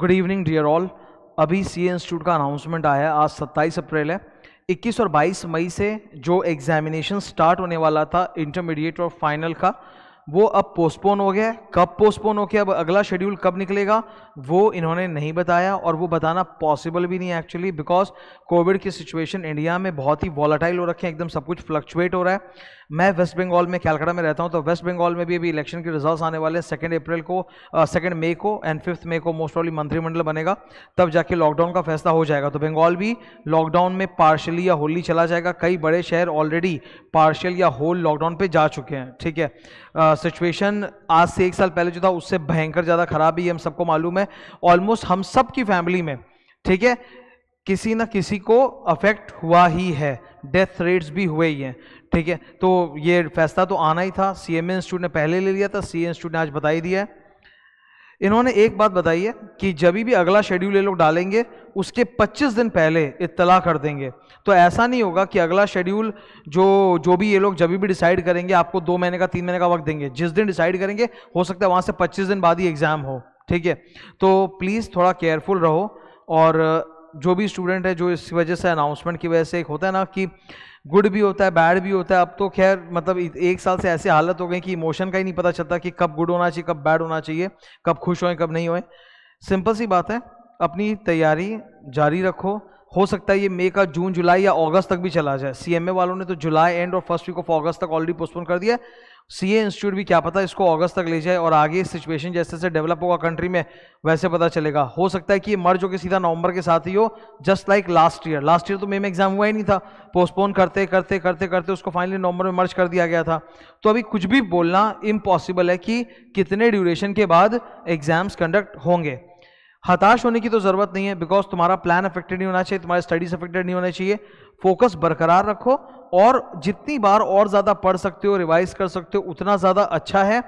good evening dear all अभी सी institute का announcement आया है आज 27 अप्रैल है 21 और 22 मई से जो एग्जामिनेशन स्टार्ट होने वाला था इंटरमीडिएट और फाइनल का वो अब पोस्टपोन हो गया कब पोस्टपोन हो गया अब अगला शेड्यूल कब निकलेगा वो इन्होंने नहीं बताया और वो बताना पॉसिबल भी नहीं है एक्चुअली बिकॉज कोविड की सिचुएशन इंडिया में बहुत ही वॉलाटाइल हो रखे हैं एकदम सब कुछ फ्लक्चुएट हो रहा है मैं वेस्ट बंगाल में कैलकाटा में रहता हूँ तो वेस्ट बंगाल में भी अभी इलेक्शन के रिजल्ट आने वाले हैं सेकेंड अप्रैल को सेकेंड मई को एंड फिफ्थ मई को मोस्ट ऑफली मंत्रिमंडल बनेगा तब जाके लॉकडाउन का फैसला हो जाएगा तो बंगाल भी लॉकडाउन में पार्शली या होली चला जाएगा कई बड़े शहर ऑलरेडी पार्शल या होल लॉकडाउन पर जा चुके हैं ठीक है सिचुएशन आज से एक साल पहले जो था उससे भयंकर ज़्यादा ख़राब ही हम सबको मालूम है ऑलमोस्ट हम सब की फैमिली में ठीक है किसी ना किसी को अफेक्ट हुआ ही है डेथ रेट्स भी हुए ही हैं ठीक है तो ये फैसला तो आना ही था सीएमए इंस्टीट्यूट ने पहले ले लिया था सी इंस्टीट्यूट ने आज बता ही दिया है इन्होंने एक बात बताई है कि जब भी अगला शेड्यूल ये लोग डालेंगे उसके 25 दिन पहले इतला कर देंगे तो ऐसा नहीं होगा कि अगला शेड्यूल जो जो भी ये लोग जब भी डिसाइड करेंगे आपको दो महीने का तीन महीने का वक्त देंगे जिस दिन डिसाइड करेंगे हो सकता है वहाँ से पच्चीस दिन बाद ही एग्ज़ाम हो ठीक है तो प्लीज़ थोड़ा केयरफुल रहो और जो भी स्टूडेंट है जो इस वजह से अनाउंसमेंट की वजह से एक होता है ना कि गुड भी होता है बैड भी होता है अब तो खैर मतलब एक साल से ऐसी हालत हो गई कि इमोशन का ही नहीं पता चलता कि कब गुड होना चाहिए कब बैड होना चाहिए कब खुश होए कब नहीं होए सिंपल सी बात है अपनी तैयारी जारी रखो हो सकता है ये मई का जून जुलाई या अगस्त तक भी चला जाए सीएमए वालों ने तो जुलाई एंड और फर्स्ट वीक ऑफ अगस्त तक ऑलरेडी पोस्टपोन कर दिया सी ए इंस्टीट्यूट भी क्या पता इसको अगस्त तक ले जाए और आगे सिचुएशन जैसे जैसे डेवलप होगा कंट्री में वैसे पता चलेगा हो सकता है कि मर्ज होकर सीधा नवंबर के साथ ही हो just like last year last year तो मे में एग्जाम हुआ ही नहीं था पोस्टपोन करते करते करते करते उसको फाइनली नवंबर में मर्ज कर दिया गया था तो अभी कुछ भी बोलना इम्पॉसिबल है कि कितने ड्यूरेशन के बाद एग्जाम्स कंडक्ट होंगे हताश होने की तो ज़रूरत नहीं है बिकॉज तुम्हारा प्लान अफेक्टेड नहीं होना चाहिए तुम्हारे स्टडीज अफेक्टेड नहीं होना चाहिए फोकस बरकरार रखो और जितनी बार और ज़्यादा पढ़ सकते हो रिवाइज कर सकते हो उतना ज़्यादा अच्छा है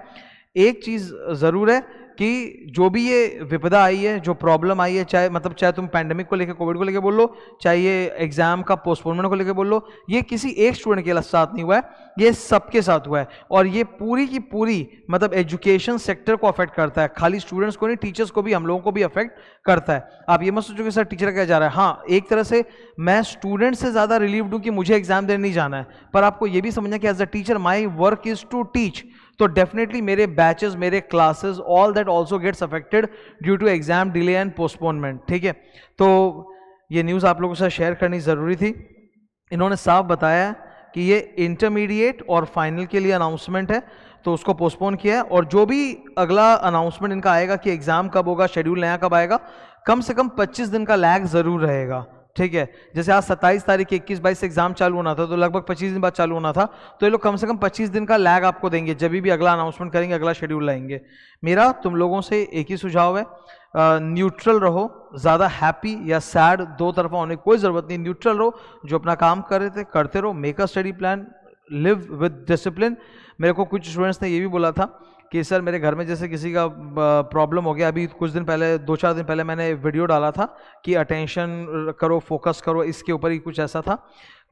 एक चीज़ ज़रूर है कि जो भी ये विपदा आई है जो प्रॉब्लम आई है चाहे मतलब चाहे तुम पैंडमिक को लेकर कोविड को लेकर बोल लो चाहे ये एग्जाम का पोस्टपोनमेंट को लेकर बोल लो ये किसी एक स्टूडेंट के साथ नहीं हुआ है ये सबके साथ हुआ है और ये पूरी की पूरी मतलब एजुकेशन सेक्टर को अफेक्ट करता है खाली स्टूडेंट्स को नहीं टीचर्स को भी हम लोगों को भी अफेक्ट करता है आप ये मत सोचो कि सर टीचर क्या जा रहा है हाँ एक तरह से मैं स्टूडेंट से ज़्यादा रिलीव्ड हूँ कि मुझे एग्जाम देने नहीं जाना है पर आपको ये भी समझना कि as a teacher my work is to teach तो डेफिनेटली मेरे बैचेस मेरे classes all that also gets affected due to exam delay and postponement ठीक है तो ये न्यूज़ आप लोगों के साथ शेयर करनी ज़रूरी थी इन्होंने साफ बताया कि ये इंटरमीडिएट और फाइनल के लिए अनाउंसमेंट है तो उसको पोस्टपोन किया है और जो भी अगला अनाउंसमेंट इनका आएगा कि एग्ज़ाम कब होगा शेड्यूल नया कब आएगा कम से कम 25 दिन का लैग ज़रूर रहेगा ठीक है जैसे आज सत्ताईस तारीख इक्कीस बाईस से एग्जाम चालू होना था तो लगभग पच्चीस दिन बाद चालू होना था तो ये लोग कम से कम पच्चीस दिन का लैग आपको देंगे जब भी अगला अनाउंसमेंट करेंगे अगला शेड्यूल लाएंगे मेरा तुम लोगों से एक ही सुझाव है न्यूट्रल रहो ज़्यादा हैप्पी या सैड दो तरफा होने की कोई ज़रूरत नहीं न्यूट्रल रहो जो अपना काम कर रहे थे करते रहो make a study plan live with discipline मेरे को कुछ स्टूडेंट्स ने ये भी बोला था कि सर मेरे घर में जैसे किसी का प्रॉब्लम हो गया अभी कुछ दिन पहले दो चार दिन पहले मैंने वीडियो डाला था कि अटेंशन करो फोकस करो इसके ऊपर ही कुछ ऐसा था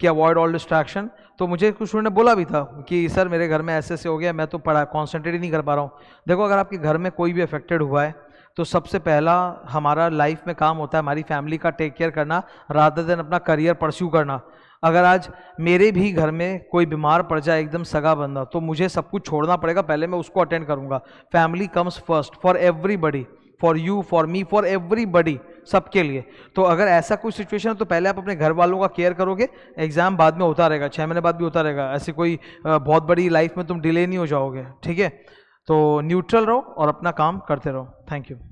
कि अवॉइड ऑल डिस्ट्रैक्शन तो मुझे कुछ उन्होंने बोला भी था कि सर मेरे घर में ऐसे ऐसे हो गया मैं तो पढ़ा कॉन्सेंट्रेट ही नहीं कर पा रहा हूँ देखो अगर आपके घर में कोई भी अफेक्टेड हुआ है तो सबसे पहला हमारा लाइफ में काम होता है हमारी फैमिली का टेक केयर करना राधर देन अपना करियर परस्यू करना अगर आज मेरे भी घर में कोई बीमार पड़ जाए एकदम सगा बंदा तो मुझे सब कुछ छोड़ना पड़ेगा पहले मैं उसको अटेंड करूँगा family comes first for everybody for you for me for everybody सबके लिए तो अगर ऐसा कोई सिचुएशन है तो पहले आप अपने घर वालों का केयर करोगे एग्ज़ाम बाद में होता रहेगा छः महीने बाद भी होता रहेगा ऐसी कोई बहुत बड़ी लाइफ में तुम डिले नहीं हो जाओगे ठीक है तो न्यूट्रल रहो और अपना काम करते रहो थैंक यू